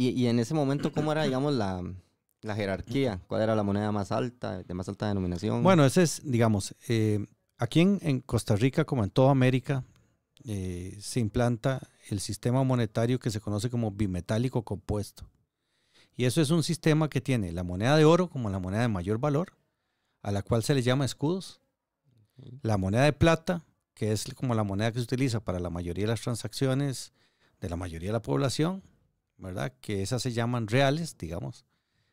Y, en ese momento, ¿cómo era, digamos, la, jerarquía? ¿Cuál era la moneda más alta, de más alta denominación? Bueno, ese es, digamos, eh, aquí en, Costa Rica, como en toda América, eh, se implanta el sistema monetario que se conoce como bimetálico compuesto. Y eso es un sistema que tiene la moneda de oro como la moneda de mayor valor, a la cual se le llama escudos, la moneda de plata, que es como la moneda que se utiliza para la mayoría de las transacciones de la mayoría de la población, ¿verdad? Que esas se llaman reales, digamos.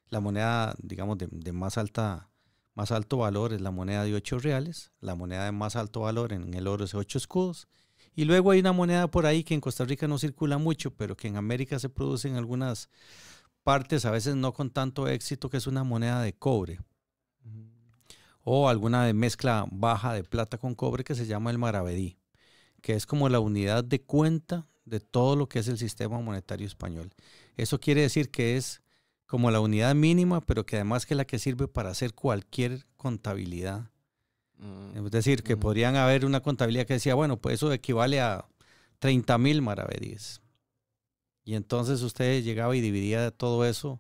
La moneda, digamos, de, más, alta, más alto valor es la moneda de 8 reales. La moneda de más alto valor en el oro es 8 escudos. Y luego hay una moneda por ahí que en Costa Rica no circula mucho, pero que en América se produce en algunas partes, a veces no con tanto éxito, que es una moneda de cobre. O alguna de mezcla baja de plata con cobre que se llama el maravedí, que es como la unidad de cuenta de todo lo que es el sistema monetario español. Eso quiere decir que es como la unidad mínima, pero que además que la que sirve para hacer cualquier contabilidad. Mm, es decir, que mm. podrían haber una contabilidad que decía, bueno, pues eso equivale a 30 mil maravedíes. Y entonces usted llegaba y dividía todo eso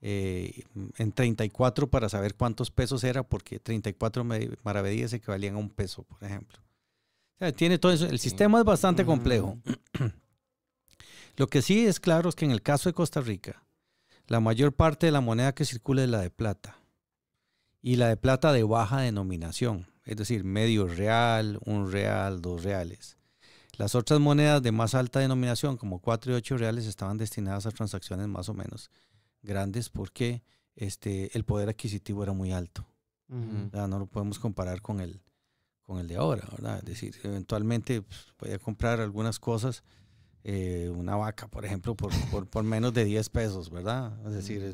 eh, en 34 para saber cuántos pesos era, porque 34 maravedíes equivalían a un peso, por ejemplo tiene todo eso. El sistema es bastante complejo. Lo que sí es claro es que en el caso de Costa Rica, la mayor parte de la moneda que circula es la de plata. Y la de plata de baja denominación, es decir, medio real, un real, dos reales. Las otras monedas de más alta denominación, como cuatro y ocho reales, estaban destinadas a transacciones más o menos grandes porque este, el poder adquisitivo era muy alto. no lo podemos comparar con el, con el de ahora, ¿verdad? Es decir, eventualmente voy pues, a comprar algunas cosas, eh, una vaca, por ejemplo, por, por, menos de 10 pesos, ¿verdad? Es decir,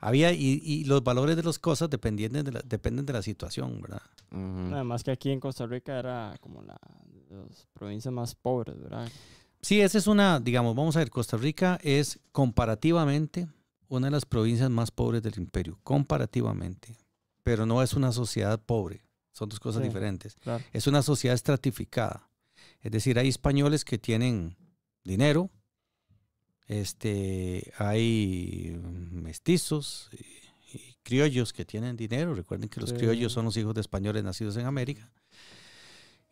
había, y, y, los valores de las cosas dependen de la, dependen de la situación, ¿verdad? Además que aquí en Costa Rica era como la, las provincias más pobres, ¿verdad? Sí, esa es una, digamos, vamos a ver, Costa Rica es comparativamente una de las provincias más pobres del imperio, comparativamente, pero no es una sociedad pobre. Son dos cosas diferentes. Es una sociedad estratificada. Es decir, hay españoles que tienen dinero, este, hay mestizos y, criollos que tienen dinero. Recuerden que los criollos son los hijos de españoles nacidos en América.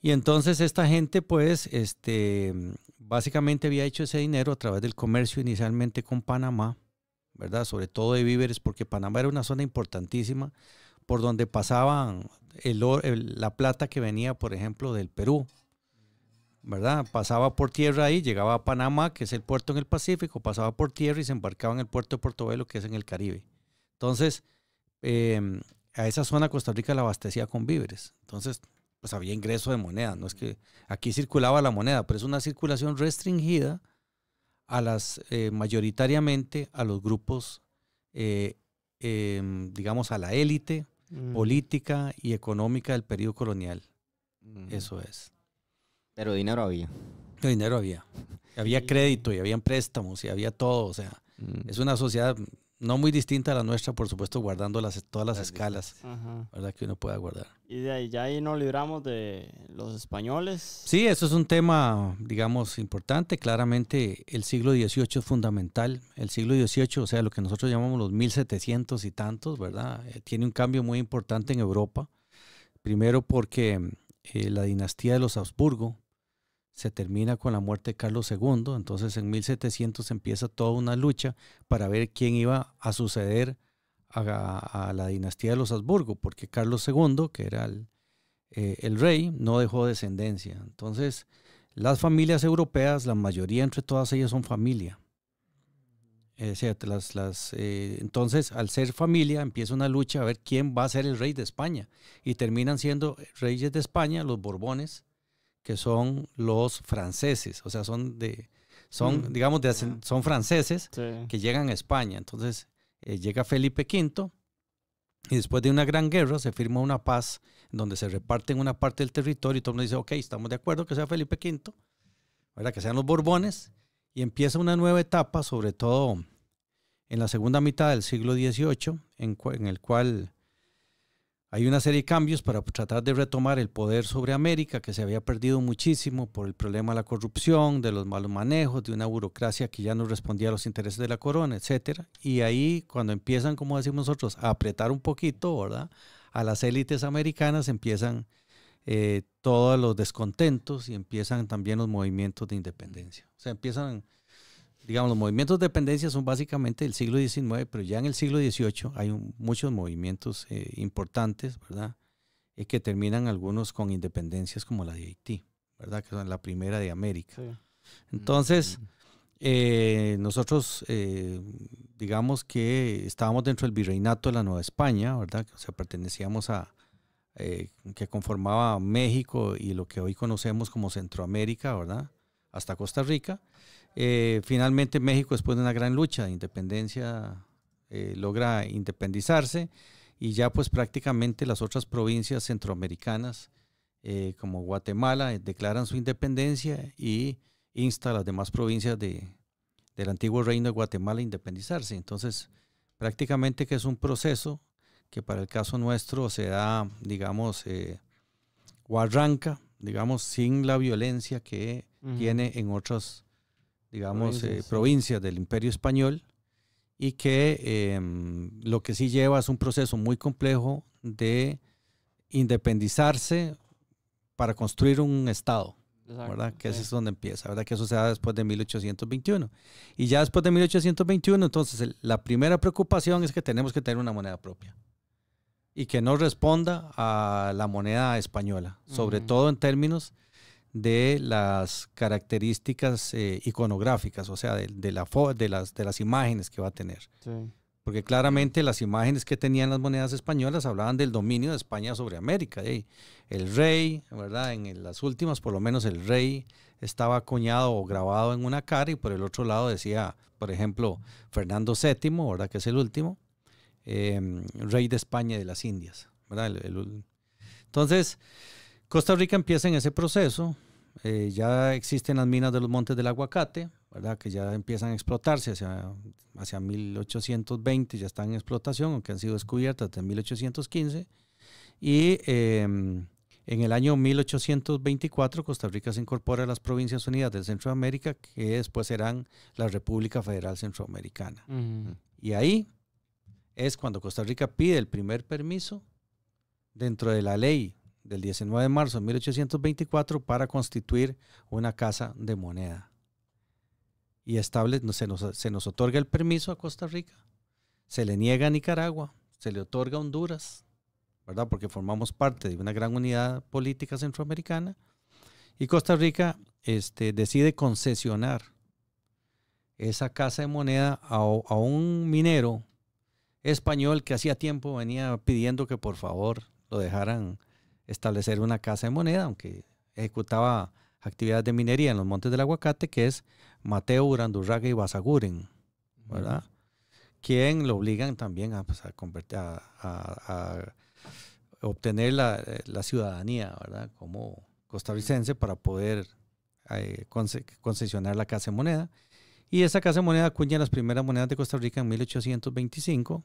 Y entonces esta gente, pues, este, básicamente había hecho ese dinero a través del comercio inicialmente con Panamá, ¿verdad? Sobre todo de víveres, porque Panamá era una zona importantísima por donde pasaban el, la plata que venía, por ejemplo, del Perú. ¿Verdad? Pasaba por tierra ahí, llegaba a Panamá, que es el puerto en el Pacífico, pasaba por tierra y se embarcaba en el puerto de Portobelo, que es en el Caribe. Entonces, em, a esa zona Costa Rica la abastecía con víveres. Entonces, pues había ingreso de moneda. No es que aquí circulaba la moneda, pero es una circulación restringida a las, eh, mayoritariamente a los grupos, eh, em, digamos, a la élite, Mm. política y económica del periodo colonial. Eso es. Pero dinero había. dinero había. Había crédito y habían préstamos y había todo. O sea, mm. es una sociedad no muy distinta a la nuestra, por supuesto, guardando las, todas las, escalas ¿verdad? que uno pueda guardar. Y de ahí, ya ahí nos libramos de los españoles. Sí, eso es un tema, digamos, importante. Claramente el siglo XVIII es fundamental. El siglo XVIII, o sea, lo que nosotros llamamos los 1700 y tantos, ¿verdad? Eh, tiene un cambio muy importante en Europa. Primero porque eh, la dinastía de los Habsburgo se termina con la muerte de Carlos II, entonces en 1700 empieza toda una lucha para ver quién iba a suceder a, la dinastía de los Habsburgo, porque Carlos II, que era eh, el, rey, no dejó descendencia. Entonces, las familias europeas, la mayoría entre todas ellas son familia. Eh, eh, entonces, al ser familia, empieza una lucha a ver quién va a ser el rey de España. Y terminan siendo reyes de España los Borbones, que son los franceses, o sea, son de, son, mm. digamos, son franceses que llegan a España. Entonces eh, llega Felipe V y después de una gran guerra se firma una paz donde se reparten una parte del territorio y todo el mundo dice, ok, estamos de acuerdo que sea Felipe V, que sean los Borbones, y empieza una nueva etapa, sobre todo en la segunda mitad del siglo XVIII, en el cual hay una serie de cambios para tratar de retomar el poder sobre América que se había perdido muchísimo por el problema de la corrupción, de los malos manejos, de una burocracia que ya no respondía a los intereses de la corona, etcétera. Y ahí cuando empiezan, como decimos nosotros, a apretar un poquito, ¿verdad? A las élites americanas empiezan eh, todos los descontentos y empiezan también los movimientos de independencia. se empiezan digamos, los movimientos de dependencia son básicamente del siglo XIX, pero ya en el siglo XVIII hay muchos movimientos eh, importantes, ¿verdad? y eh, que terminan algunos con independencias como la de Haití, ¿verdad? Que son la primera de América. Entonces, mm, mm, mm. Eh, nosotros, digamos que estábamos dentro del virreinato de la Nueva España, ¿verdad? O sea, pertenecíamos a... que conformaba México y lo que hoy conocemos como Centroamérica, ¿verdad? hasta Costa Rica. Eh, finalmente México, después de una gran lucha de independencia, eh, logra independizarse y ya pues prácticamente las otras provincias centroamericanas eh, como Guatemala declaran su independencia y insta a las demás provincias de, del antiguo reino de Guatemala a independizarse. Entonces prácticamente que es un proceso que para el caso nuestro se da, digamos, guarranca, digamos, sin la violencia que tiene en otras, digamos, eh, provincias. del Imperio Español y que em, lo que sí lleva es un proceso muy complejo de independizarse para construir un Estado. ¿verdad? Que eso es donde empieza, ¿verdad? Que eso se da después de 1821. Y ya después de 1821, entonces la primera preocupación es que tenemos que tener una moneda propia y que no responda a la moneda española, sobre todo en términos de las características eh, iconográficas, o sea, de, la de, las, de las imágenes que va a tener. Porque claramente las imágenes que tenían las monedas españolas hablaban del dominio de España sobre América. El rey, ¿verdad? En las últimas, por lo menos el rey estaba acuñado o grabado en una cara y por el otro lado decía, por ejemplo, Fernando VII, ¿verdad? Que es el último, em, rey de España y de las Indias, ¿verdad? entonces... Costa Rica empieza en ese proceso. Eh, ya existen las minas de los Montes del Aguacate, ¿verdad? que ya empiezan a explotarse hacia, hacia 1820, ya están en explotación, aunque han sido descubiertas desde 1815. Y em, en el año 1824 Costa Rica se incorpora a las Provincias Unidas del Centroamérica, que después serán la República Federal Centroamericana. Y ahí es cuando Costa Rica pide el primer permiso dentro de la ley del 19 de marzo de 1824 para constituir una casa de moneda. Y estable, se, nos, se nos otorga el permiso a Costa Rica, se le niega a Nicaragua, se le otorga a Honduras, ¿verdad? Porque formamos parte de una gran unidad política centroamericana. Y Costa Rica este, decide concesionar esa casa de moneda a un minero español que hacía tiempo venía pidiendo que por favor lo dejaran establecer una casa de moneda, aunque ejecutaba actividades de minería en los montes del aguacate, que es Mateo Urandurraga y Basaguren, ¿verdad? Quien lo obligan también a, pues, a, obtener eh, la, ciudadanía, ¿verdad? Como costarricense para poder eh, concesionar la casa de moneda. Y esa casa de moneda acuña las primeras monedas de Costa Rica en 1825